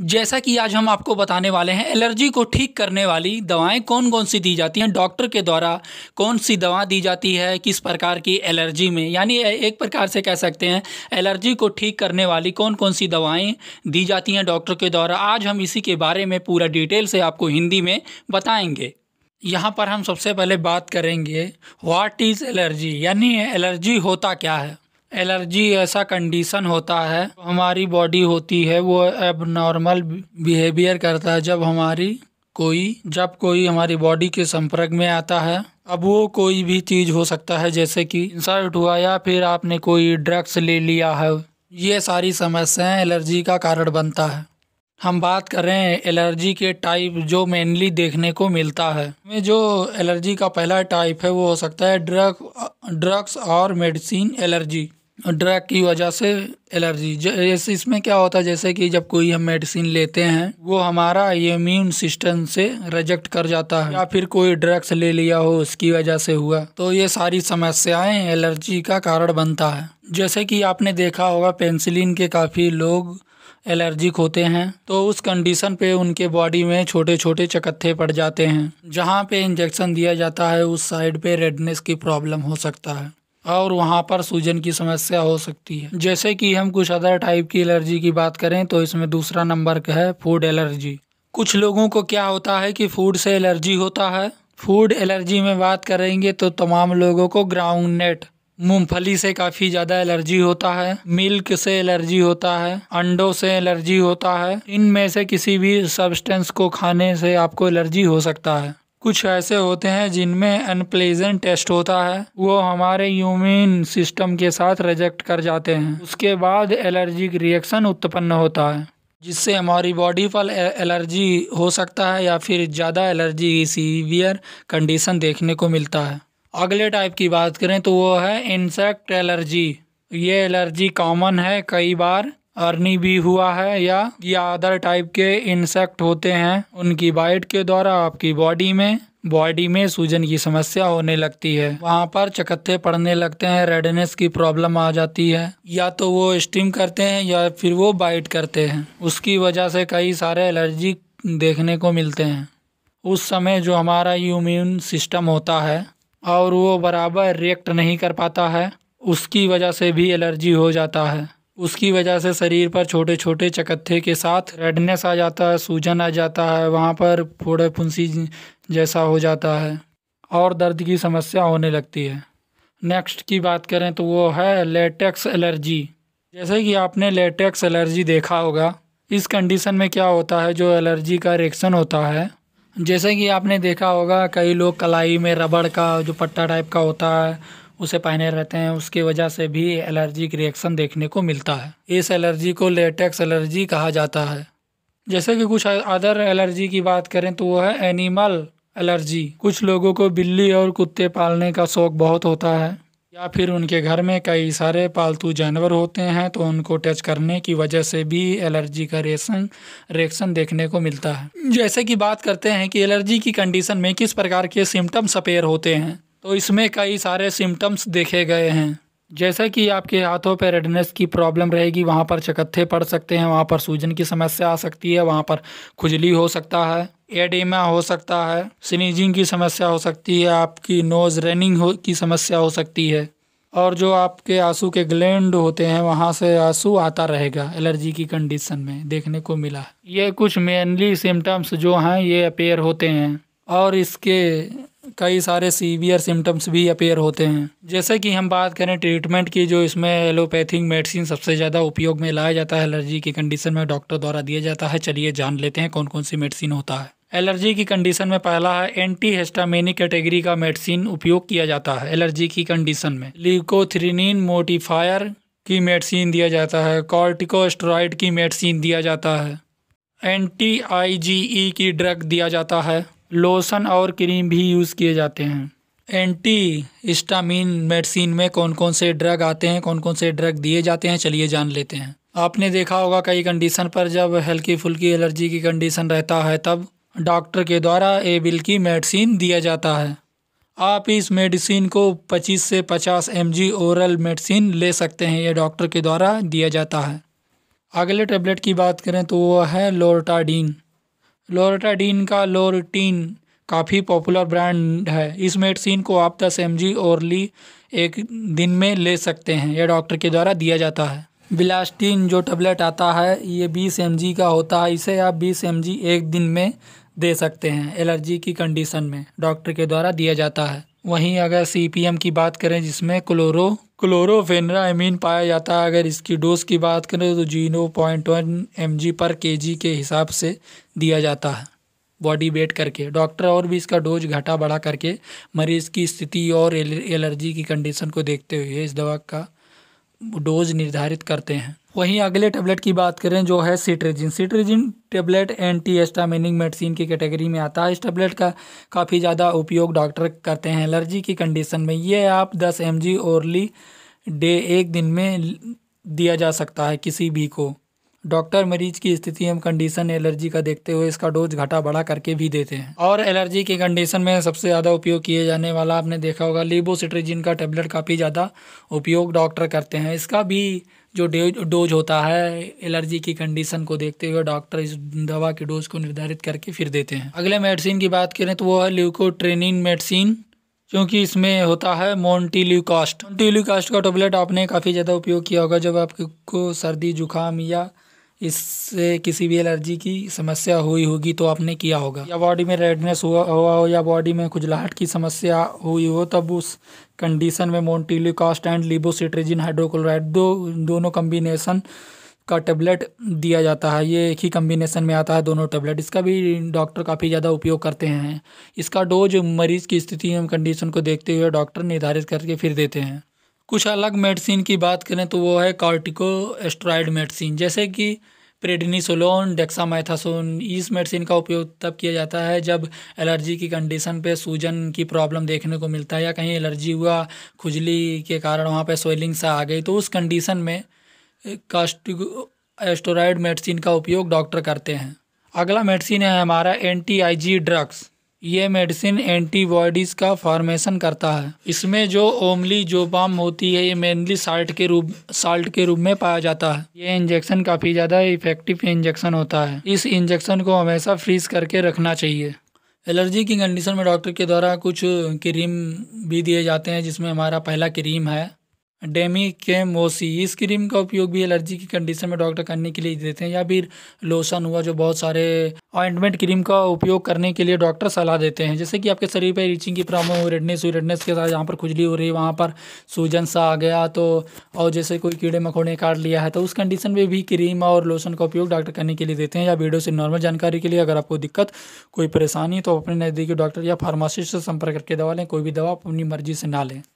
जैसा कि आज हम आपको बताने वाले हैं एलर्जी को ठीक करने वाली दवाएं कौन कौन सी दी जाती हैं डॉक्टर के द्वारा कौन सी दवा दी जाती है किस प्रकार की एलर्जी में यानी एक प्रकार से कह सकते हैं एलर्जी को ठीक करने वाली कौन कौन सी दवाएं दी जाती हैं डॉक्टर के द्वारा आज हम इसी के बारे में पूरा डिटेल से आपको हिंदी में बताएँगे यहाँ पर हम सबसे पहले बात करेंगे वाट इज़ एलर्जी यानी एलर्जी होता क्या है एलर्जी ऐसा कंडीशन होता है तो हमारी बॉडी होती है वो अब नॉर्मल बिहेवियर करता है जब हमारी कोई जब कोई हमारी बॉडी के संपर्क में आता है अब वो कोई भी चीज़ हो सकता है जैसे कि इंसल्ट हुआ या फिर आपने कोई ड्रग्स ले लिया है ये सारी समस्याएं एलर्जी का कारण बनता है हम बात करें एलर्जी के टाइप जो मेनली देखने को मिलता है में जो एलर्जी का पहला टाइप है वो हो सकता है ड्रग ड्रग्स और मेडिसिन एलर्जी ड्रग की वजह से एलर्जी जैसे इसमें क्या होता है जैसे कि जब कोई हम मेडिसिन लेते हैं वो हमारा इम्यून सिस्टम से रिजेक्ट कर जाता है या फिर कोई ड्रग्स ले लिया हो उसकी वजह से हुआ तो ये सारी समस्याएं एलर्जी का कारण बनता है जैसे कि आपने देखा होगा पेंसिलिन के काफ़ी लोग एलर्जिक होते हैं तो उस कंडीशन पे उनके बॉडी में छोटे छोटे चकत्थे पड़ जाते हैं जहाँ पे इंजेक्शन दिया जाता है उस साइड पे रेडनेस की प्रॉब्लम हो सकता है और वहाँ पर सूजन की समस्या हो सकती है जैसे कि हम कुछ अदर टाइप की एलर्जी की बात करें तो इसमें दूसरा नंबर का है फूड एलर्जी कुछ लोगों को क्या होता है कि फूड से एलर्जी होता है फूड एलर्जी में बात करेंगे तो तमाम लोगों को ग्राउंड नेट मूंगफली से काफ़ी ज़्यादा एलर्जी होता है मिल्क से एलर्जी होता है अंडों से एलर्जी होता है इनमें से किसी भी सब्सटेंस को खाने से आपको एलर्जी हो सकता है कुछ ऐसे होते हैं जिनमें अनप्लेजेंट टेस्ट होता है वो हमारे यूमिन सिस्टम के साथ रिजेक्ट कर जाते हैं उसके बाद एलर्जिक रिएक्शन उत्पन्न होता है जिससे हमारी बॉडी पर एलर्जी हो सकता है या फिर ज़्यादा एलर्जी सीवियर कंडीशन देखने को मिलता है अगले टाइप की बात करें तो वो है इंसेक्ट एलर्जी ये एलर्जी कॉमन है कई बार अर्नी भी हुआ है या या अदर टाइप के इंसेक्ट होते हैं उनकी बाइट के द्वारा आपकी बॉडी में बॉडी में सूजन की समस्या होने लगती है वहाँ पर चकत्ते पड़ने लगते हैं रेडनेस की प्रॉब्लम आ जाती है या तो वो स्टीम करते हैं या फिर वो बाइट करते हैं उसकी वजह से कई सारे एलर्जी देखने को मिलते हैं उस समय जो हमारा इम्यून सिस्टम होता है और वो बराबर रिएक्ट नहीं कर पाता है उसकी वजह से भी एलर्जी हो जाता है उसकी वजह से शरीर पर छोटे छोटे चकत्थे के साथ रेडनेस आ जाता है सूजन आ जाता है वहाँ पर फोड़े फुंसी जैसा हो जाता है और दर्द की समस्या होने लगती है नेक्स्ट की बात करें तो वो है लेटेक्स एलर्जी जैसे कि आपने लेटेक्स एलर्जी देखा होगा इस कंडीशन में क्या होता है जो एलर्जी का रिएक्शन होता है जैसे कि आपने देखा होगा कई लोग कलाई में रबड़ का जो पट्टा टाइप का होता है उसे पहने रहते हैं उसकी वजह से भी एलर्जिक रिएक्शन देखने को मिलता है इस एलर्जी को लेटेक्स एलर्जी कहा जाता है जैसे कि कुछ अदर एलर्जी की बात करें तो वो है एनिमल एलर्जी कुछ लोगों को बिल्ली और कुत्ते पालने का शौक बहुत होता है या फिर उनके घर में कई सारे पालतू जानवर होते हैं तो उनको टच करने की वजह से भी एलर्जी का रिएक्शन रिएक्शन देखने को मिलता है जैसे कि बात करते हैं कि एलर्जी की कंडीशन में किस प्रकार के सिम्टम्स अपेयर होते हैं तो इसमें कई सारे सिम्टम्स देखे गए हैं जैसे कि आपके हाथों पर रेडनेस की प्रॉब्लम रहेगी वहाँ पर चकत्थे पड़ सकते हैं वहाँ पर सूजन की समस्या आ सकती है वहाँ पर खुजली हो सकता है एडिमा हो सकता है स्नीजिंग की समस्या हो सकती है आपकी नोज़ रनिंग हो की समस्या हो सकती है और जो आपके आंसू के ग्लैंड होते हैं वहाँ से आंसू आता रहेगा एलर्जी की कंडीशन में देखने को मिला ये कुछ मेनली सिम्टम्स जो हैं ये अपेयर होते हैं और इसके कई सारे सीवियर सिम्टम्स भी अपेयर होते हैं जैसे कि हम बात करें ट्रीटमेंट की जो इसमें एलोपैथिक मेडिसिन सबसे ज़्यादा उपयोग में लाया जाता है एलर्जी की कंडीशन में डॉक्टर द्वारा दिया जाता है चलिए जान लेते हैं कौन कौन सी मेडिसिन होता है एलर्जी की कंडीशन में पहला है एंटी हेस्टामिनिक कैटेगरी का मेडिसिन उपयोग किया जाता है एलर्जी की कंडीशन में लिकोथ्रीन मोटिफायर की मेडिसिन दिया जाता है कॉर्टिकोस्ट्रॉइड की मेडिसिन दिया जाता है एंटी आईजीई e की ड्रग दिया जाता है लोशन और क्रीम भी यूज़ किए जाते हैं एंटी हिस्टामिन मेडिसिन में कौन कौन से ड्रग आते हैं कौन कौन से ड्रग दिए जाते हैं चलिए जान लेते हैं आपने देखा होगा कई कंडीशन पर जब हल्की फुल्की एलर्जी की कंडीशन रहता है तब डॉक्टर के द्वारा एबिल की मेडिसिन दिया जाता है आप इस मेडिसिन को 25 से 50 एम जी ओरल मेडिसिन ले सकते हैं ये डॉक्टर के द्वारा दिया जाता है अगले टेबलेट की बात करें तो वह है लोरटाडीन लोरटाडीन का लोरटीन काफ़ी पॉपुलर ब्रांड है इस मेडिसिन को आप दस एम जी ली एक दिन में ले सकते हैं यह डॉक्टर के द्वारा दिया जाता है बिलास्टिन जो टबलेट आता है ये बीस एम जी का होता है इसे आप बीस एम जी एक दिन में दे सकते हैं एलर्जी की कंडीशन में डॉक्टर के द्वारा दिया जाता है वहीं अगर सी पी एम की बात करें जिसमें क्लोरो क्लोरोफेनरामीन पाया जाता है अगर इसकी डोज की बात करें तो zero point one M G per K जी के हिसाब से दिया जाता है बॉडी वेट करके डॉक्टर और भी इसका डोज घटा बढ़ा करके मरीज़ की स्थिति और एलर्जी की कंडीशन को देखते हुए इस दवा का डोज निर्धारित करते हैं वहीं अगले टेबलेट की बात करें जो है cetirizine cetirizine tablet anti histaminic medicine की कैटेगरी में आता है इस टेबलेट का काफ़ी ज़्यादा उपयोग डॉक्टर करते हैं एलर्जी की कंडीशन में ये आप 10 एम जी ओरली डे एक दिन में दिया जा सकता है किसी भी को डॉक्टर मरीज की स्थिति एवं कंडीशन एलर्जी का देखते हुए इसका डोज घटा बढ़ा करके भी देते हैं और एलर्जी के कंडीशन में सबसे ज़्यादा उपयोग किए जाने वाला आपने देखा होगा लिबोसिट्रीजिन का टेबलेट काफ़ी ज़्यादा उपयोग डॉक्टर करते हैं इसका भी जो डोज होता है एलर्जी की कंडीशन को देखते हुए डॉक्टर इस दवा की डोज को निर्धारित करके फिर देते हैं अगले मेडिसिन की बात करें तो वो है ल्यूकोट्रेनिन मेडिसिन क्योंकि इसमें होता है मोन्टील्यूकास्ट मोन्टील्यूकास्ट का टेबलेट आपने काफ़ी ज़्यादा उपयोग किया होगा जब आपको सर्दी जुकाम या इससे किसी भी एलर्जी की समस्या हुई होगी तो आपने किया होगा या बॉडी में रेडनेस हुआ हुआ हो या बॉडी में खुजलाहट की समस्या हुई हो तब उस कंडीशन में मोन्टीलिकास्ट एंड लिबोसिट्रेजिन हाइड्रोक्लोराइड दो दोनों कम्बिनेशन का टेबलेट दिया जाता है ये एक ही कम्बिनेशन में आता है दोनों टेबलेट इसका भी डॉक्टर काफ़ी ज़्यादा उपयोग करते हैं इसका डोज मरीज़ की स्थिति एवं कंडीशन को देखते हुए डॉक्टर निर्धारित करके फिर देते हैं कुछ अलग मेडिसिन की बात करें तो वो है कार्टिको एस्ट्रॉयड मेडिसिन जैसे कि प्रेडनीसोलोन डेक्सामाइथासोन इस मेडिसिन का उपयोग तब किया जाता है जब एलर्जी की कंडीशन पे सूजन की प्रॉब्लम देखने को मिलता है या कहीं एलर्जी हुआ खुजली के कारण वहाँ पे स्वेलिंग सा आ गई तो उस कंडीशन में कास्टिको एस्टोराइड मेडिसिन का उपयोग डॉक्टर करते हैं अगला मेडिसिन है हमारा एंटी जी ड्रग्स ये मेडिसिन एंटीबॉडीज़ का फॉर्मेशन करता है इसमें जो ओमली जो बाम होती है ये मेनली साल्ट के रूप साल्ट के रूप में पाया जाता है ये इंजेक्शन काफ़ी ज़्यादा इफेक्टिव इंजेक्शन होता है इस इंजेक्शन को हमेशा फ्रीज करके रखना चाहिए एलर्जी की कंडीशन में डॉक्टर के द्वारा कुछ क्रीम भी दिए जाते हैं जिसमें हमारा पहला क्रीम है डेमिकेमोसी इस क्रीम का उपयोग भी एलर्जी की कंडीशन में डॉक्टर करने के लिए देते हैं या फिर लोशन हुआ जो बहुत सारे ऑइंटमेंट क्रीम का उपयोग करने के लिए डॉक्टर सलाह देते हैं जैसे कि आपके शरीर पर रीचिंग की प्रॉब्लम हो रेडनेस हुई रेडनेस के साथ यहाँ पर खुजली हो रही है वहाँ पर सूजन सा आ गया तो और जैसे कोई कीड़े मकोड़े काट लिया है तो उस कंडीशन में भी क्रीम और लोशन का उपयोग डॉक्टर करने के लिए देते हैं या वीडियो से नॉर्मल जानकारी के लिए अगर आपको दिक्कत कोई परेशानी तो अपने नज़दीकी डॉक्टर या फार्मासिस्ट से संपर्क करके दवा लें कोई भी दवा अपनी मर्जी से ना लें